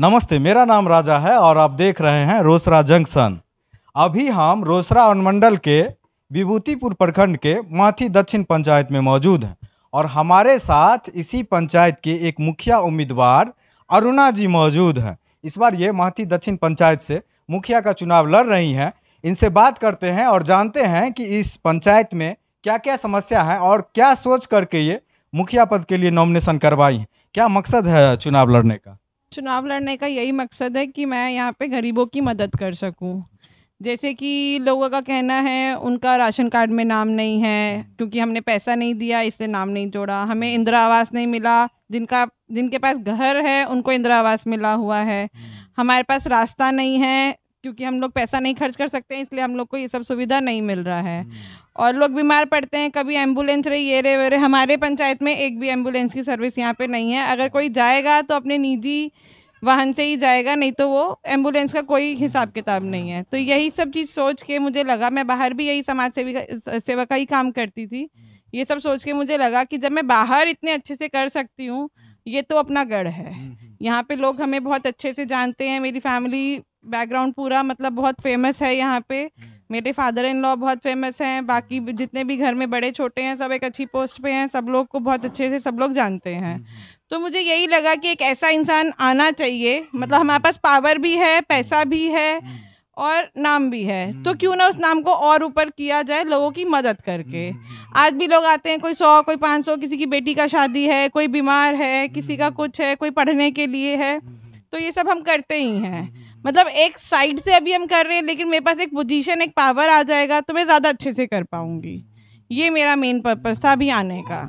नमस्ते मेरा नाम राजा है और आप देख रहे हैं रोसरा जंक्शन अभी हम रोसरा अनुमंडल के विभूतिपुर प्रखंड के माथी दक्षिण पंचायत में मौजूद हैं और हमारे साथ इसी पंचायत के एक मुखिया उम्मीदवार अरुणा जी मौजूद हैं इस बार ये माथी दक्षिण पंचायत से मुखिया का चुनाव लड़ रही हैं इनसे बात करते हैं और जानते हैं कि इस पंचायत में क्या क्या समस्या है और क्या सोच करके ये मुखिया पद के लिए नॉमिनेशन करवाई हैं क्या मकसद है चुनाव लड़ने का चुनाव लड़ने का यही मकसद है कि मैं यहाँ पे गरीबों की मदद कर सकूँ जैसे कि लोगों का कहना है उनका राशन कार्ड में नाम नहीं है क्योंकि हमने पैसा नहीं दिया इसलिए नाम नहीं जोड़ा हमें हम्म। इंदिरा आवास नहीं मिला जिनका जिनके पास घर है उनको इंदिरा आवास मिला हुआ है हम्म। हमारे पास रास्ता नहीं है क्योंकि हम लोग पैसा नहीं खर्च कर सकते हैं इसलिए हम लोग को ये सब सुविधा नहीं मिल रहा है हम्म। और लोग बीमार पड़ते हैं कभी एम्बुलेंस रही ये रे वेरे हमारे पंचायत में एक भी एम्बुलेंस की सर्विस यहाँ पे नहीं है अगर कोई जाएगा तो अपने निजी वाहन से ही जाएगा नहीं तो वो एम्बुलेंस का कोई हिसाब किताब नहीं है तो यही सब चीज़ सोच के मुझे लगा मैं बाहर भी यही समाज सेवी सेवा का ही काम करती थी हम्म। ये सब सोच के मुझे लगा कि जब मैं बाहर इतने अच्छे से कर सकती हूँ ये तो अपना गढ़ है हम्म, यहाँ पे लोग हमें बहुत अच्छे से जानते हैं मेरी फैमिली बैकग्राउंड पूरा मतलब बहुत फेमस है यहाँ पे हम्म। मेरे फादर इन लॉ बहुत फेमस हैं बाकी हम्म। जितने भी घर में बड़े छोटे हैं सब एक अच्छी पोस्ट पे हैं सब लोग को बहुत अच्छे से सब लोग जानते हैं हम्म, तो मुझे यही लगा कि एक ऐसा इंसान आना चाहिए मतलब हमारे पास पावर भी है पैसा भी है और नाम भी है तो क्यों ना उस नाम को और ऊपर किया जाए लोगों की मदद करके आज भी लोग आते हैं कोई सौ कोई पाँच सौ किसी की बेटी का शादी है कोई बीमार है किसी का कुछ है कोई पढ़ने के लिए है तो ये सब हम करते ही हैं मतलब एक साइड से अभी हम कर रहे हैं लेकिन मेरे पास एक पोजीशन एक पावर आ जाएगा तो मैं ज़्यादा अच्छे से कर पाऊंगी ये मेरा मेन पर्पस था अभी आने का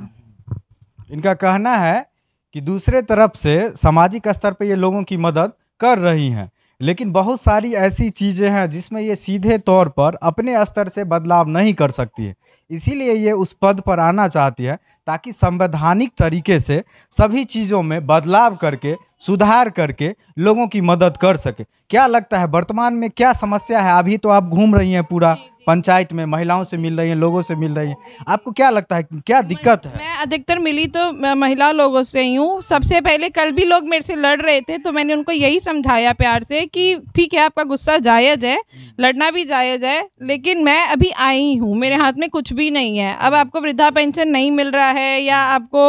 इनका कहना है कि दूसरे तरफ से सामाजिक स्तर पर ये लोगों की मदद कर रही हैं लेकिन बहुत सारी ऐसी चीज़ें हैं जिसमें ये सीधे तौर पर अपने स्तर से बदलाव नहीं कर सकती है इसीलिए ये उस पद पर आना चाहती है ताकि संवैधानिक तरीके से सभी चीज़ों में बदलाव करके सुधार करके लोगों की मदद कर सके क्या लगता है वर्तमान में क्या समस्या है अभी तो आप घूम रही हैं पूरा पंचायत में महिलाओं से मिल रही हैं लोगों से मिल रही हैं आपको क्या लगता है क्या दिक्कत है मैं अधिकतर मिली तो महिला लोगों से ही हूँ सबसे पहले कल भी लोग मेरे से लड़ रहे थे तो मैंने उनको यही समझाया प्यार से कि ठीक है आपका गुस्सा जायज़ है लड़ना भी जायज़ है लेकिन मैं अभी आई हूँ मेरे हाथ में कुछ भी नहीं है अब आपको वृद्धा पेंशन नहीं मिल रहा है या आपको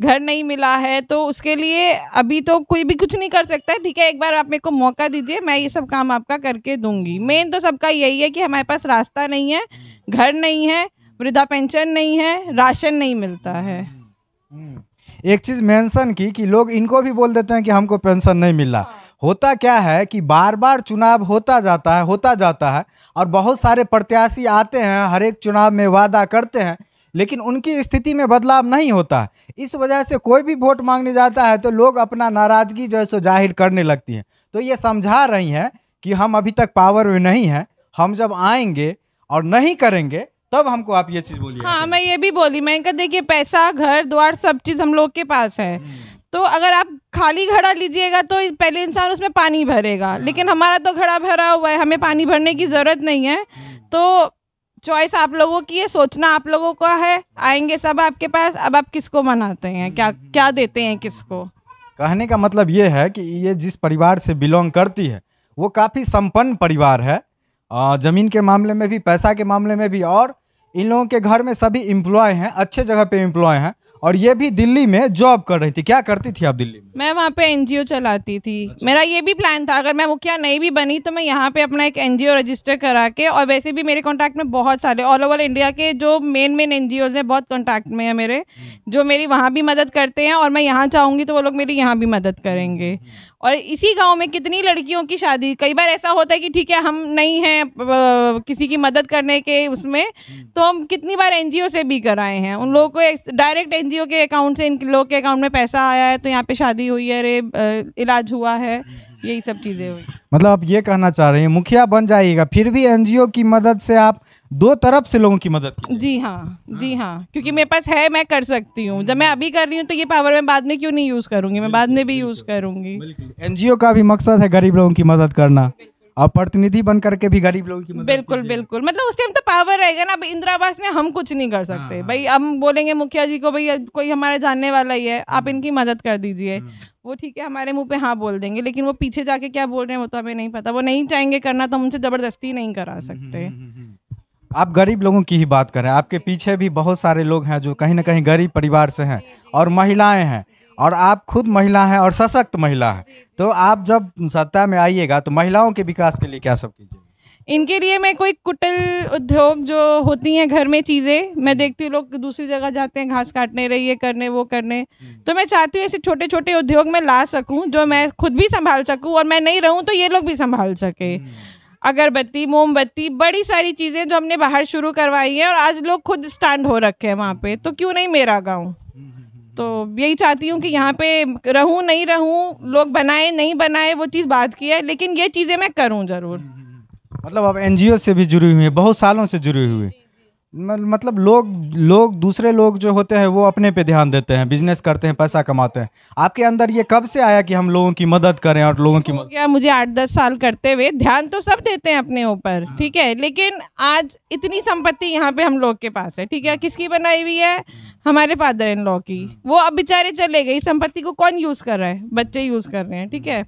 घर नहीं मिला है तो उसके लिए अभी तो कोई भी कुछ नहीं कर सकता है ठीक है एक बार आप मेरे को मौका दीजिए मैं ये सब काम आपका करके दूंगी हम्म। मेन तो सबका यही है कि हमारे पास रास्ता नहीं है हम्म। घर नहीं है वृद्धा पेंशन नहीं है राशन नहीं मिलता है हम्म। एक चीज़ मेंशन की कि लोग इनको भी बोल देते हैं कि हमको पेंशन नहीं मिला हाँ। होता क्या है कि बार बार चुनाव होता जाता है होता जाता है और बहुत सारे प्रत्याशी आते हैं हर एक चुनाव में वादा करते हैं लेकिन उनकी स्थिति में बदलाव नहीं होता इस वजह से कोई भी वोट मांगने जाता है तो लोग अपना नाराज़गी जो है सो जाहिर करने लगती हैं तो ये समझा रही हैं कि हम अभी तक पावर में नहीं हैं हम जब आएंगे और नहीं करेंगे तब हमको आप ये चीज़ बोलिए हाँ मैं ये भी बोली मैंने कहा देखिए पैसा घर द्वार सब चीज़ हम लोग के पास है हम्म। तो अगर आप खाली घड़ा लीजिएगा तो पहले इंसान उसमें पानी भरेगा हाँ। लेकिन हमारा तो घड़ा भरा हुआ है हमें पानी भरने की ज़रूरत नहीं है हम्म। तो चॉइस आप लोगों की है सोचना आप लोगों का है आएंगे सब आपके पास अब आप किसको मनाते हैं क्या क्या देते हैं किसको कहने का मतलब ये है कि ये जिस परिवार से बिलोंग करती है वो काफ़ी संपन्न परिवार है ज़मीन के मामले में भी पैसा के मामले में भी और इन लोगों के घर में सभी इम्प्लॉय हैं अच्छे जगह पे इम्प्लॉय हैं और ये भी दिल्ली में जॉब कर रही थी क्या करती थी आप दिल्ली में मैं वहाँ पे एनजीओ चलाती थी अच्छा। मेरा ये भी प्लान था अगर मैं मुखिया नहीं भी बनी तो मैं यहाँ पे अपना एक एनजीओ रजिस्टर करा के और वैसे भी मेरे कॉन्टैक्ट में बहुत सारे ऑल ओवर इंडिया के जो मेन मेन एन हैं बहुत कॉन्टैक्ट में है मेरे हम्म। जो मेरी वहाँ भी मदद करते हैं और मैं यहाँ चाहूँगी तो वो लोग मेरी यहाँ भी मदद करेंगे हम्म। और इसी गांव में कितनी लड़कियों की शादी कई बार ऐसा होता है कि ठीक है हम नहीं हैं किसी की मदद करने के उसमें हम्म। तो हम कितनी बार एनजीओ से भी कराए हैं उन लोगों को डायरेक्ट एनजीओ के अकाउंट से इन लोग के अकाउंट में पैसा आया है तो यहाँ पे शादी हुई है अरे इलाज हुआ है यही सब चीज़ें हुई मतलब आप ये कहना चाह रहे हैं मुखिया बन जाइएगा फिर भी एन की मदद से आप दो तरफ से लोगों की मदद की जी हाँ, जी हाँ।, हाँ क्योंकि मेरे पास है मैं कर सकती हूँ जब मैं हम्म। अभी कर रही हूँ तो ये पावर मैं बाद में क्यों नहीं यूज करूंगी मैं बाद में भी यूज करूंगी एनजीओ का भी मकसद है गरीब लोगों की मदद करना आप प्रतिनिधि बन करके भी गरीब लोगों की मदद बिल्कुल बिल्कुल मतलब उस टाइम तो पावर रहेगा ना अभी इंदिरा आवास में हम कुछ नहीं कर सकते हाँ, हाँ। भाई हम बोलेंगे मुखिया जी को भाई कोई हमारे जानने वाला ही है आप हम्म। इनकी मदद कर दीजिए हम्म। वो ठीक है हमारे मुंह पे हाँ बोल देंगे लेकिन वो पीछे जाके क्या बोल रहे हैं वो तो हमें नहीं पता वो नहीं चाहेंगे करना तो हम उनसे जबरदस्ती नहीं करा सकते आप गरीब लोगों की ही बात करें आपके पीछे भी बहुत सारे लोग हैं जो कहीं ना कहीं गरीब परिवार से हैं और महिलाएं हैं और आप खुद महिला हैं और सशक्त महिला हैं तो आप जब सत्ता में आइएगा तो महिलाओं के विकास के लिए क्या सब कीजिए इनके लिए मैं कोई कुटल उद्योग जो होती हैं घर में चीज़ें मैं देखती हूँ लोग दूसरी जगह जाते हैं घास काटने रही ये करने वो करने हम्म। तो मैं चाहती हूँ ऐसे छोटे छोटे उद्योग में ला सकूँ जो मैं खुद भी संभाल सकूँ और मैं नहीं रहूँ तो ये लोग भी संभाल सके हम्म। अगरबत्ती मोमबत्ती बड़ी सारी चीज़ें जो हमने बाहर शुरू करवाई हैं और आज लोग खुद स्टैंड हो रखे हैं वहाँ पे तो क्यों नहीं मेरा गाँव तो यही चाहती हूँ कि यहाँ पे रहूँ नहीं रहूँ लोग बनाए नहीं बनाए वो चीज़ बात की है लेकिन ये चीज़ें मैं करूँ ज़रूर मतलब आप एनजीओ से भी जुड़ी हुई हैं बहुत सालों से जुड़ी हुई मतलब लोग लोग दूसरे लोग जो होते हैं वो अपने पे ध्यान देते हैं बिजनेस करते हैं पैसा कमाते हैं आपके अंदर ये कब से आया कि हम लोगों की मदद करें और लोगों की क्या मुझे आठ दस साल करते हुए ध्यान तो सब देते हैं अपने ऊपर हाँ। ठीक है लेकिन आज इतनी संपत्ति यहाँ पे हम लोग के पास है ठीक है हाँ। किसकी बनाई हुई है हाँ। हमारे फादर इन लॉ की वो अब बेचारे चले गए संपत्ति को कौन यूज़ कर रहा है बच्चे यूज़ कर रहे हैं ठीक है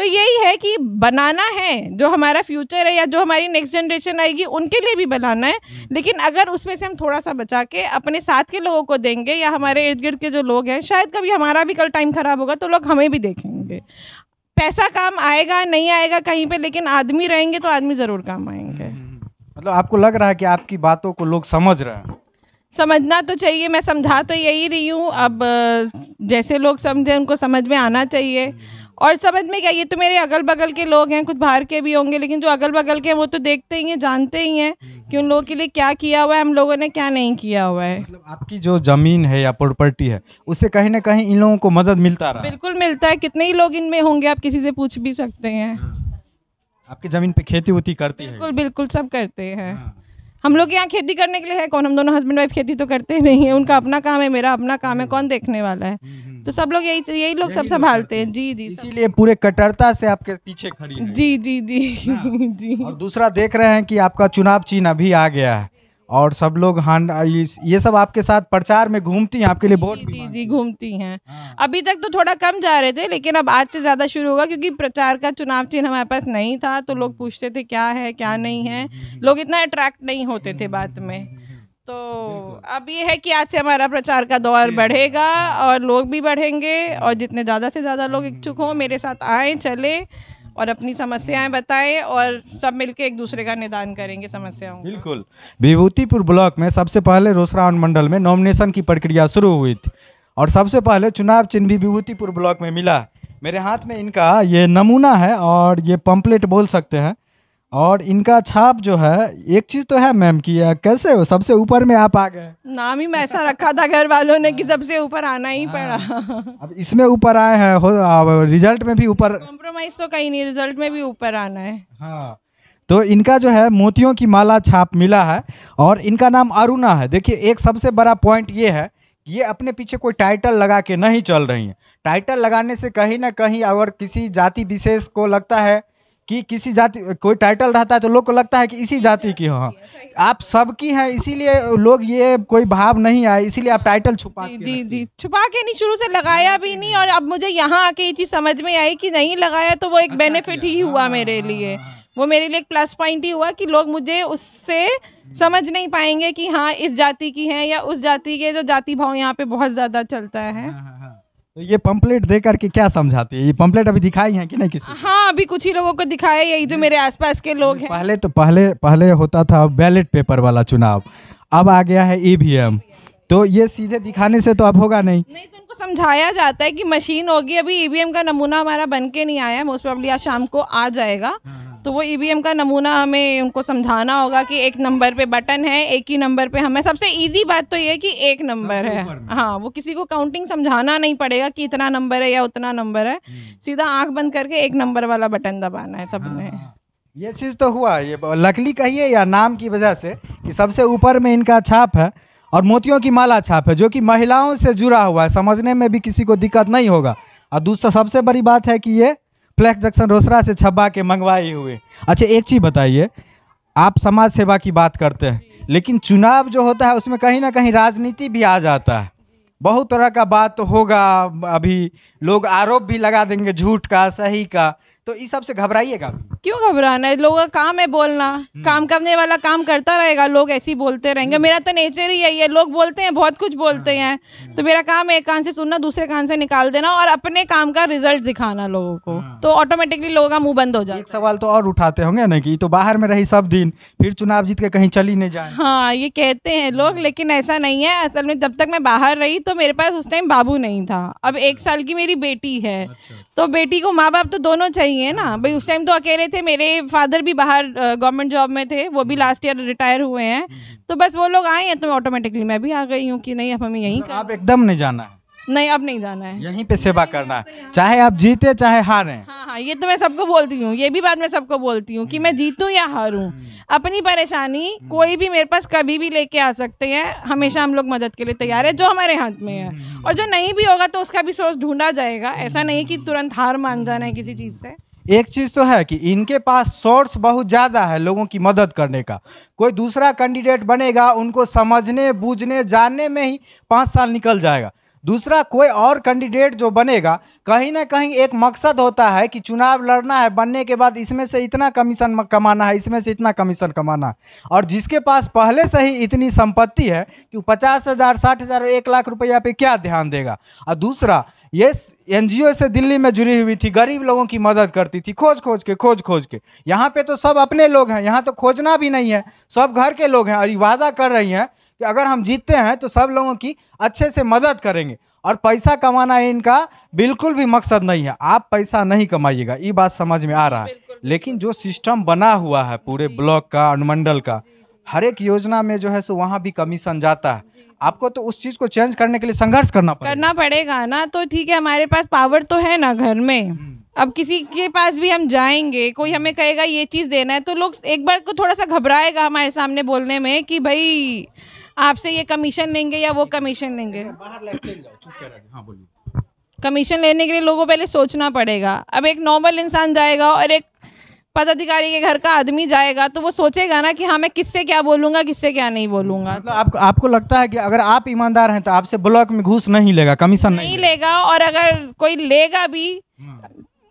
तो यही है कि बनाना है जो हमारा फ्यूचर है या जो हमारी नेक्स्ट जनरेशन आएगी उनके लिए भी बनाना है हम्म। लेकिन अगर उसमें से हम थोड़ा सा बचा के अपने साथ के लोगों को देंगे या हमारे इर्द गिर्द के जो लोग हैं शायद कभी हमारा भी कल टाइम ख़राब होगा तो लोग हमें भी देखेंगे पैसा काम आएगा नहीं आएगा कहीं पर लेकिन आदमी रहेंगे तो आदमी ज़रूर काम आएंगे हम्म, हम्म, मतलब आपको लग रहा है कि आपकी बातों को लोग समझ रहे हैं समझना तो चाहिए मैं समझा तो यही रही हूँ अब जैसे लोग समझे उनको समझ में आना चाहिए और समझ में क्या ये तो मेरे अगल बगल के लोग हैं कुछ बाहर के भी होंगे लेकिन जो अगल बगल के हैं वो तो देखते ही हैं जानते ही हैं कि उन लोगों के लिए क्या किया हुआ है हम लोगों ने क्या नहीं किया हुआ है मतलब आपकी जो ज़मीन है या प्रॉपर्टी है उससे कहीं ना कहीं इन लोगों को मदद मिलता रहा बिल्कुल मिलता है कितने ही लोग इनमें होंगे आप किसी से पूछ भी सकते हैं हाँ। आपकी ज़मीन पे खेती वेती करते है बिल्कुल बिल्कुल सब करते हैं हाँ। हम लोग यहाँ खेती करने के लिए है कौन हम दोनों हस्बैंड वाइफ खेती तो करते नहीं है उनका अपना काम है मेरा अपना काम है हम्म। कौन देखने वाला है हम्म, हम्म, तो सब लोग यही यही लोग सब संभालते हैं जी जी इसीलिए पूरे कटरता से आपके पीछे खड़ी जी जी जी जी और दूसरा देख रहे हैं कि आपका चुनाव चिन्ह अभी आ गया है और सब लोग हाँ ये सब आपके साथ प्रचार में घूमती हैं आपके लिए वोट जी जी घूमती हैं हाँ। अभी तक तो थोड़ा कम जा रहे थे लेकिन अब आज से ज़्यादा शुरू होगा क्योंकि प्रचार का चुनाव चिन्ह हमारे पास नहीं था तो लोग हम्म। पूछते थे क्या है क्या नहीं है हम्म, हम्म, लोग इतना अट्रैक्ट नहीं होते थे बात में तो अब ये है कि आज से हमारा प्रचार का दौर बढ़ेगा और लोग भी बढ़ेंगे और जितने ज़्यादा से ज़्यादा लोग इच्छुक हों मेरे साथ आए चलें और अपनी समस्याएं बताएं और सब मिलके एक दूसरे का निदान करेंगे समस्याओं बिल्कुल विभूतिपुर ब्लॉक में सबसे पहले रोसरा अनुमंडल में नॉमिनेशन की प्रक्रिया शुरू हुई थी और सबसे पहले चुनाव चिन्ह भी विभूतिपुर ब्लॉक में मिला मेरे हाथ में इनका ये नमूना है और ये पंपलेट बोल सकते हैं और इनका छाप जो है एक चीज तो है मैम कि कैसे हो सबसे ऊपर में आप आ गए नाम ही मैं ऐसा रखा था घर वालों ने कि सबसे ऊपर आना ही हाँ। पड़ा अब इसमें ऊपर आए हैं हो रिजल्ट में भी ऊपर कॉम्प्रोमाइज तो कहीं नहीं रिजल्ट में भी ऊपर आना है हाँ तो इनका जो है मोतियों की माला छाप मिला है और इनका नाम अरुणा है देखिए एक सबसे बड़ा पॉइंट ये है ये अपने पीछे कोई टाइटल लगा के नहीं चल रही हैं टाइटल लगाने से कहीं ना कहीं अगर किसी जाति विशेष को लगता है कि किसी जाति कोई टाइटल रहता है तो लोग को लगता है कि इसी जाति की हो हाँ। आप सबकी हैं इसीलिए लोग ये कोई भाव नहीं आए इसीलिए आप टाइटल छुपा जी जी, छुपा के नहीं शुरू से लगाया भी नहीं और अब मुझे यहाँ आके ये चीज़ समझ में आई कि नहीं लगाया तो वो एक बेनिफिट अच्छा, अच्छा। ही हाँ, हुआ हाँ, मेरे लिए वो मेरे लिए एक प्लस पॉइंट ही हुआ कि लोग मुझे उससे हम्म। समझ नहीं पाएंगे कि हाँ इस जाति की है या उस जाति के जो जाति भाव यहाँ पे बहुत ज़्यादा चलता है तो ये पंपलेट दे करके क्या समझाती है ये पंपलेट अभी दिखाई है कि नहीं किसी हाँ अभी कुछ ही लोगों को दिखाया यही जो मेरे आसपास के लोग हैं पहले तो पहले पहले होता था बैलेट पेपर वाला चुनाव अब आ गया है ईवीएम e तो ये सीधे दिखाने से तो अब होगा नहीं, नहीं तो को समझाया जाता है कि मशीन होगी अभी ईवीएम e का नमूना हमारा बन के नहीं आया मोस्ट प्रॉब्ली आज शाम को आ जाएगा हाँ, हाँ, हाँ। तो वो ईवीएम e का नमूना हमें उनको समझाना होगा कि एक नंबर पे बटन है एक ही नंबर पे हमें सबसे इजी बात तो ये है कि एक नंबर है हाँ वो किसी को काउंटिंग समझाना नहीं पड़ेगा कि इतना नंबर है या उतना नंबर है हम्म। सीधा आंख बंद करके एक नंबर वाला बटन दबाना है सबने ये चीज़ तो हुआ ये लकली कहिए या नाम की वजह से कि सबसे ऊपर में इनका छाप है और मोतियों की माला छाप है जो कि महिलाओं से जुड़ा हुआ है समझने में भी किसी को दिक्कत नहीं होगा और दूसरा सबसे बड़ी बात है कि ये फ्लैक्स जंक्शन रोसरा से छपा के मंगवाए हुए अच्छा एक चीज़ बताइए आप समाज सेवा की बात करते हैं लेकिन चुनाव जो होता है उसमें कहीं ना कहीं राजनीति भी आ जाता है बहुत तरह का बात होगा अभी लोग आरोप भी लगा देंगे झूठ का सही का तो इस सबसे घबराइएगा क्यों घबराना है लोगों का काम है बोलना हम्म। काम करने वाला काम करता रहेगा लोग ऐसे ही बोलते रहेंगे हम्म। मेरा तो नेचर ही यही है लोग बोलते हैं बहुत कुछ बोलते हाँ। हैं हम्म। तो मेरा काम एक कान से सुनना दूसरे कान से निकाल देना और अपने काम का रिजल्ट दिखाना लोगों को हाँ। तो ऑटोमेटिकली लोगों का मुंह बंद हो जाए एक सवाल तो और उठाते होंगे ना कि तो बाहर में रही सब दिन फिर चुनाव जीत के कहीं चली नहीं जाए हाँ ये कहते हैं लोग हाँ। लेकिन ऐसा नहीं है असल में जब तक मैं बाहर रही तो मेरे पास उस टाइम बाबू नहीं था अब एक साल की मेरी बेटी है अच्छा, अच्छा। तो बेटी को माँ बाप तो दोनों चाहिए ही है ना भाई उस टाइम तो अकेले थे मेरे फादर भी बाहर गवर्नमेंट जॉब में थे वो भी लास्ट ईयर रिटायर हुए हैं हम्म। तो बस वो लोग आए हैं तो ऑटोमेटिकली मैं भी आ गई हूँ कि नहीं अब हमें यहीं मतलब आप एकदम नहीं जाना है नहीं अब नहीं जाना है यहीं पे सेवा करना है चाहे आप जीते चाहे हारे हाँ हाँ ये तो मैं सबको बोलती हूँ ये भी बात मैं सबको बोलती हूँ कि मैं जीतूँ या हारूँ हम्म। अपनी परेशानी हम्म। कोई भी मेरे पास कभी भी लेके आ सकते हैं हमेशा हम लोग मदद के लिए तैयार है जो हमारे हाथ में है हम्म। और जो नहीं भी होगा तो उसका भी सोर्स ढूंढा जाएगा ऐसा नहीं कि तुरंत हार मान जाना है किसी चीज़ से एक चीज़ तो है कि इनके पास सोर्स बहुत ज़्यादा है लोगों की मदद करने का कोई दूसरा कैंडिडेट बनेगा उनको समझने बूझने जानने में ही पांच साल निकल जाएगा दूसरा कोई और कैंडिडेट जो बनेगा कहीं ना कहीं एक मकसद होता है कि चुनाव लड़ना है बनने के बाद इसमें से इतना कमीशन कमाना है इसमें से इतना कमीशन कमाना है और जिसके पास पहले से ही इतनी संपत्ति है कि वो पचास हज़ार साठ हज़ार एक लाख रुपया पे क्या ध्यान देगा और दूसरा ये एन से दिल्ली में जुड़ी हुई थी गरीब लोगों की मदद करती थी खोज खोज के खोज खोज के यहाँ पे तो सब अपने लोग हैं यहाँ तो खोजना भी नहीं है सब घर के लोग हैं और वादा कर रही हैं कि अगर हम जीतते हैं तो सब लोगों की अच्छे से मदद करेंगे और पैसा कमाना इनका बिल्कुल भी मकसद नहीं है आप पैसा नहीं कमाइएगा ये बात समझ में आ रहा है लेकिन जो सिस्टम बना हुआ है पूरे ब्लॉक का अनुमंडल का हर एक योजना में जो है सो वहाँ भी कमीशन जाता है आपको तो उस चीज को चेंज करने के लिए संघर्ष करना पड़ेगा करना पड़ेगा ना तो ठीक है हमारे पास पावर तो है ना घर में हम्म। अब किसी के पास भी हम जाएंगे कोई हमें कहेगा ये चीज़ देना है तो लोग एक बार को थोड़ा सा घबराएगा हमारे सामने बोलने में कि भाई आपसे ये कमीशन लेंगे या वो कमीशन लेंगे कमीशन हाँ, लेने के लिए लोगों पहले सोचना पड़ेगा अब एक नॉर्मल इंसान जाएगा और एक पदाधिकारी के घर का आदमी जाएगा तो वो सोचेगा ना कि हाँ मैं किससे क्या बोलूंगा किससे क्या नहीं बोलूंगा मतलब आपको आपको लगता है कि अगर आप ईमानदार हैं तो आपसे ब्लॉक में घूस नहीं लेगा कमीशन नहीं, नहीं लेगा और अगर कोई लेगा भी हाँ।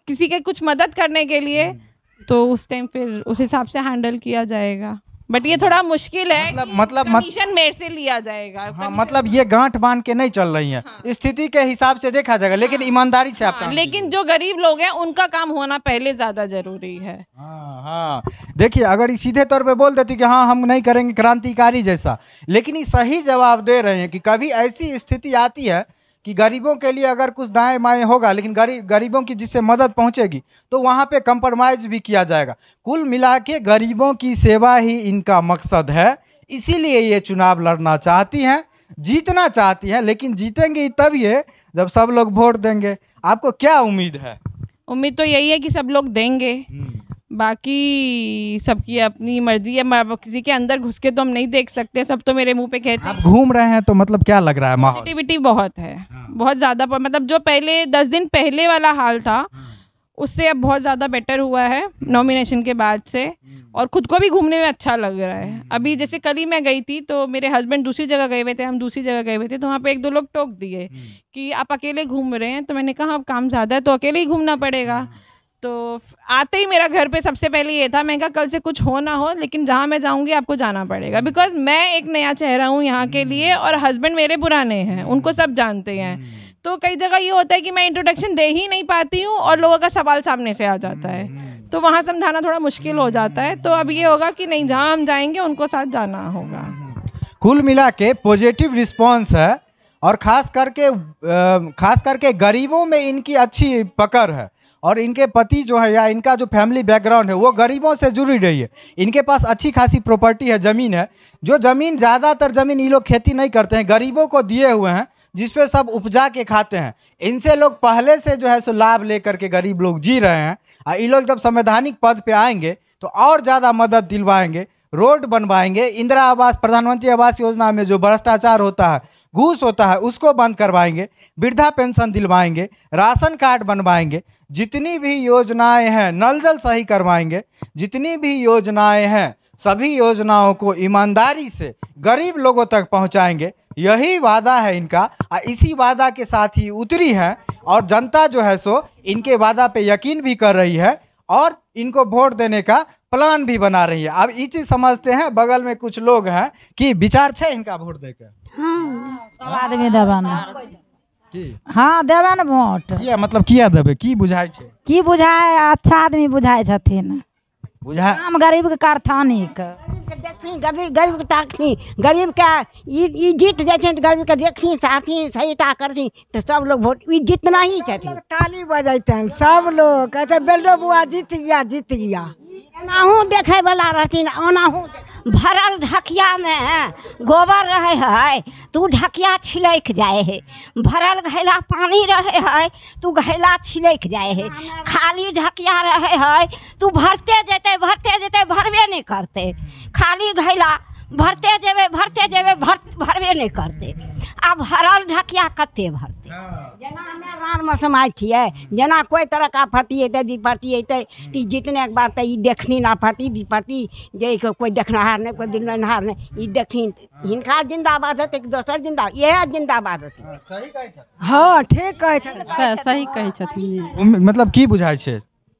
किसी के कुछ मदद करने के लिए हम्म। तो उस टाइम फिर उस हिसाब से हैंडल किया जाएगा बट ये थोड़ा मुश्किल है मतलब मतलब कमीशन मेरे से लिया जाएगा हाँ, मतलब ये गांठ बांध के नहीं चल रही है हाँ, स्थिति के हिसाब से देखा जाएगा लेकिन हाँ, ईमानदारी से आप हाँ, लेकिन जो गरीब लोग हैं उनका काम होना पहले ज्यादा जरूरी है हाँ हाँ देखिए अगर सीधे तौर पे बोल देती कि हाँ हम नहीं करेंगे क्रांतिकारी जैसा लेकिन ये सही जवाब दे रहे हैं कि कभी ऐसी स्थिति आती है कि गरीबों के लिए अगर कुछ दाएँ माएँ होगा लेकिन गरीब गरीबों की जिससे मदद पहुंचेगी तो वहाँ पे कंप्रोमाइज़ भी किया जाएगा कुल मिला के गरीबों की सेवा ही इनका मकसद है इसीलिए ये चुनाव लड़ना चाहती हैं जीतना चाहती हैं लेकिन जीतेंगे तब ये जब सब लोग वोट देंगे आपको क्या उम्मीद है उम्मीद तो यही है कि सब लोग देंगे हम्म। बाकी सबकी अपनी मर्जी है किसी के अंदर घुस के तो हम नहीं देख सकते सब तो मेरे मुंह पे कहते हैं घूम रहे हैं तो मतलब क्या लग रहा है माहौल नेगेटिविटी बहुत है हाँ। बहुत ज़्यादा मतलब जो पहले दस दिन पहले वाला हाल था हाँ। उससे अब बहुत ज़्यादा बेटर हुआ है नॉमिनेशन के बाद से हम्म। और ख़ुद को भी घूमने में अच्छा लग रहा है हम्म। अभी जैसे कल ही मैं गई थी तो मेरे हस्बैंड दूसरी जगह गए हुए थे हम दूसरी जगह गए हुए थे तो वहाँ पे एक दो लोग टोक दिए हम्म। कि आप अकेले घूम रहे हैं तो मैंने कहा अब काम ज़्यादा है तो अकेले ही घूमना पड़ेगा हाँ। तो आते ही मेरा घर पे सबसे पहले ये था मैं कहा कल से कुछ हो ना हो लेकिन जहाँ मैं जाऊँगी आपको जाना पड़ेगा बिकॉज हम्म। मैं एक नया चेहरा हूँ यहाँ के हम्म। लिए और हस्बैंड मेरे पुराने हैं उनको सब जानते हैं हम्म। तो कई जगह ये होता है कि मैं इंट्रोडक्शन दे ही नहीं पाती हूँ और लोगों का सवाल सामने से आ जाता है तो वहाँ समझाना थोड़ा मुश्किल हो जाता है तो अब ये होगा कि नहीं जहाँ हम जाएंगे उनको साथ जाना होगा कुल मिला के पॉजिटिव रिस्पॉन्स है और खास करके खास करके गरीबों में इनकी अच्छी पकड़ है और इनके पति जो है या इनका जो फैमिली बैकग्राउंड है वो गरीबों से जुड़ी रही है इनके पास अच्छी खासी प्रॉपर्टी है ज़मीन है जो ज़मीन ज़्यादातर ज़मीन ये लोग खेती नहीं करते हैं गरीबों को दिए हुए हैं जिसपे सब उपजा के खाते हैं इनसे लोग पहले से जो है सो लाभ लेकर के गरीब लोग जी रहे हैं और ये लोग जब संवैधानिक पद पर आएंगे तो और ज़्यादा मदद दिलवाएंगे रोड बनवाएंगे इंदिरा आवास प्रधानमंत्री आवास योजना में जो भ्रष्टाचार होता है घूस होता है उसको बंद करवाएंगे वृद्धा पेंशन दिलवाएंगे राशन कार्ड बनवाएंगे जितनी भी योजनाएं हैं नल जल सही करवाएंगे जितनी भी योजनाएं हैं सभी योजनाओं को ईमानदारी से गरीब लोगों तक पहुंचाएंगे यही वादा है इनका और इसी वादा के साथ ही उतरी है और जनता जो है सो इनके वादा पे यकीन भी कर रही है और इनको वोट देने का प्लान भी बना रही है अब ये चीज समझते हैं बगल में कुछ लोग हैं कि विचार छे इनका वोट देकर हाँ, हाँ हाँ देवे ना वोट किया मतलब किया देवे की बुझाई छे की बुझाइ अच्छा आदमी बुझाइ छथिन बुझाइ हम गरीबके कारथानीक के देखी गरीब गरीबके गरीब के ई जीत जाय छै गरीब के देखी साथी सहायता करथिन त सब लोग वोट ई जीतना ही छथिन ताली बजैतनि सब लोग कहते बेलडो बुआ जीत गया जीत गया एनाहू देखे वाला रहती ओनाहू भरल ढकिया में गोबर रहे है तू ढकिया छिलक जाए है भरल घैला पानी रहे है तू घैला छिलक जाए है खाली ढकिया रहे है तू भरते जेते भरते जेते भरबे नहीं करते खाली घैला भरते जेबे भरते जेबे भर भरबे नहीं करते आ भरल ढकिया कते भरते हाँ। जना हमे रान में समाज है जना कोई तरह का फटी अतै विपत्ति अतै हम्म। ती जितने के बात ई देखनी ना विपत्ति जे कोई देखनहार नहीं कोई दिनहार नहीं ई देखिन हाँ। हाँ। हिनका जिंदाबाद हेतै कि दोसर जिंदा यह जिंदाबाद हेतै हाँ ठीक कहे सही कहे मतलब की बुझाई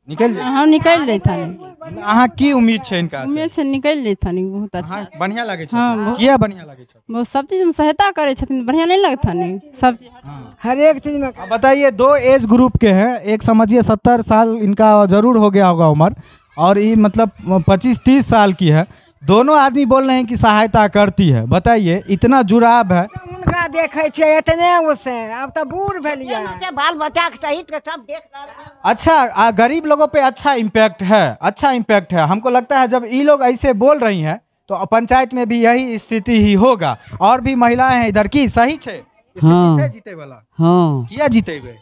निकल हाँ निकल था अहाँ की उम्मीद है इनका उम्मीद छै निकलि जैथनि बहुत अच्छा बढ़िया लगे हाँ, किया बढ़िया लगे छै वो सब चीज में सहायता करे बढ़िया नहीं नहीं सब हर एक चीज में बताइए दो एज ग्रुप के हैं एक समझिए सत्तर साल इनका जरूर हो गया होगा उम्र और ये मतलब पच्चीस तीस साल की है दोनों आदमी बोल रहे हैं कि सहायता करती है बताइए इतना जुड़ाव है अच्छा, उनका देखे इतने उसे अब तो बूढ़ अच्छा, बाल बच्चा सहित सब देख अच्छा आ, गरीब लोगों पे अच्छा इम्पैक्ट है अच्छा इम्पैक्ट है हमको लगता है जब ये लोग ऐसे बोल रही हैं तो पंचायत में भी यही स्थिति ही होगा और भी महिलाएं हैं इधर की सही छे हाँ। जीते वाला हाँ किया जीते हुए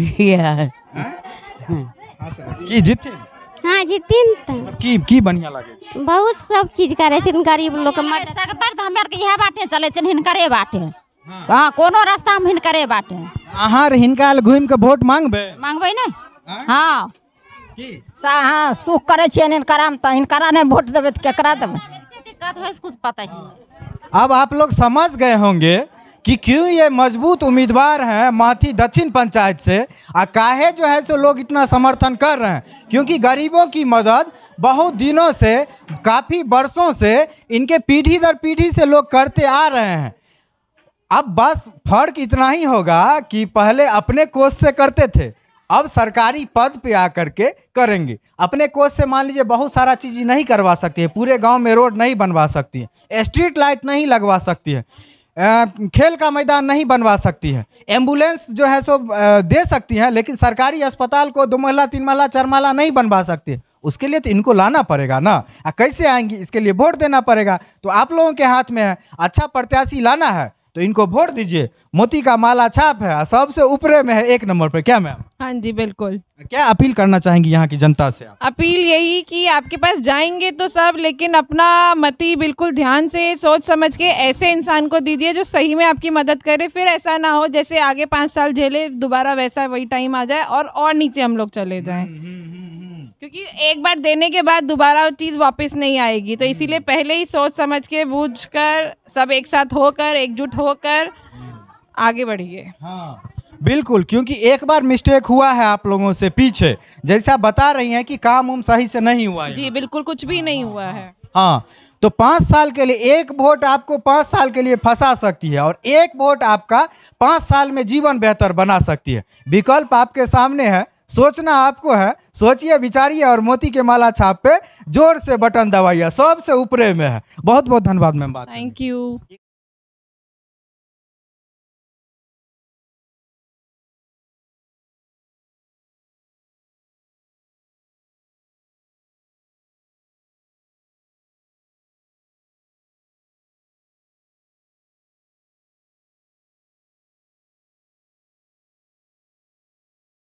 किया हाँ, जीते हाँ जी तीन मतलब की की बढ़िया लगे बहुत सब चीज करे गरीब लोग के मदद हमर के इहे बाटे चले बाटे हां हाँ, कोनो रास्ता में हिनकरे बाटे घूम के वोट मांगबे मांगबे ने हां हाँ। की सा हां सुख करे त ने वोट देबे त केकरा देबे दिक्कत कुछ पता ही हाँ। अब आप लोग समझ गए होंगे कि क्यों ये मजबूत उम्मीदवार हैं माथी दक्षिण पंचायत से आ काहे जो है सो लोग इतना समर्थन कर रहे हैं क्योंकि गरीबों की मदद बहुत दिनों से काफ़ी वर्षों से इनके पीढ़ी दर पीढ़ी से लोग करते आ रहे हैं अब बस फर्क इतना ही होगा कि पहले अपने कोष से करते थे अब सरकारी पद पे आकर के करेंगे अपने कोष से मान लीजिए बहुत सारा चीज़ नहीं करवा सकती है पूरे गांव में रोड नहीं बनवा सकती है स्ट्रीट लाइट नहीं लगवा सकती है खेल का मैदान नहीं बनवा सकती है एम्बुलेंस जो है सो दे सकती है लेकिन सरकारी अस्पताल को दो महला तीन महला चार महला नहीं बनवा सकती उसके लिए तो इनको लाना पड़ेगा ना कैसे आएंगी इसके लिए वोट देना पड़ेगा तो आप लोगों के हाथ में है अच्छा प्रत्याशी लाना है तो इनको वोट दीजिए मोती का माला छाप है सबसे ऊपरे में है एक नंबर पर क्या मैम हाँ जी बिल्कुल क्या अपील करना चाहेंगी यहाँ की जनता से आप? अपील यही कि आपके पास जाएंगे तो सब लेकिन अपना मती बिल्कुल ध्यान से सोच समझ के ऐसे इंसान को दीजिए जो सही में आपकी मदद करे फिर ऐसा ना हो जैसे आगे पाँच साल झेले दोबारा वैसा वही टाइम आ जाए और और नीचे हम लोग चले जाए हम्म, हम्म, हम्म, क्योंकि एक बार देने के बाद दोबारा वो चीज़ वापस नहीं आएगी तो इसीलिए हम्म। पहले ही सोच समझ के बूझ कर सब एक साथ होकर एकजुट होकर हम्म। आगे बढ़िए हाँ बिल्कुल क्योंकि एक बार मिस्टेक हुआ है आप लोगों से पीछे जैसे आप बता रही हैं कि काम उम सही से नहीं हुआ है जी बिल्कुल कुछ भी नहीं हुआ है हाँ तो पाँच साल के लिए एक वोट आपको पाँच साल के लिए फंसा सकती है और एक वोट आपका पाँच साल में जीवन बेहतर बना सकती है विकल्प आपके सामने है सोचना आपको है सोचिए विचारिए और मोती के माला छाप पे जोर से बटन दबाइए सबसे ऊपरे में है बहुत बहुत धन्यवाद मैम बात थैंक यू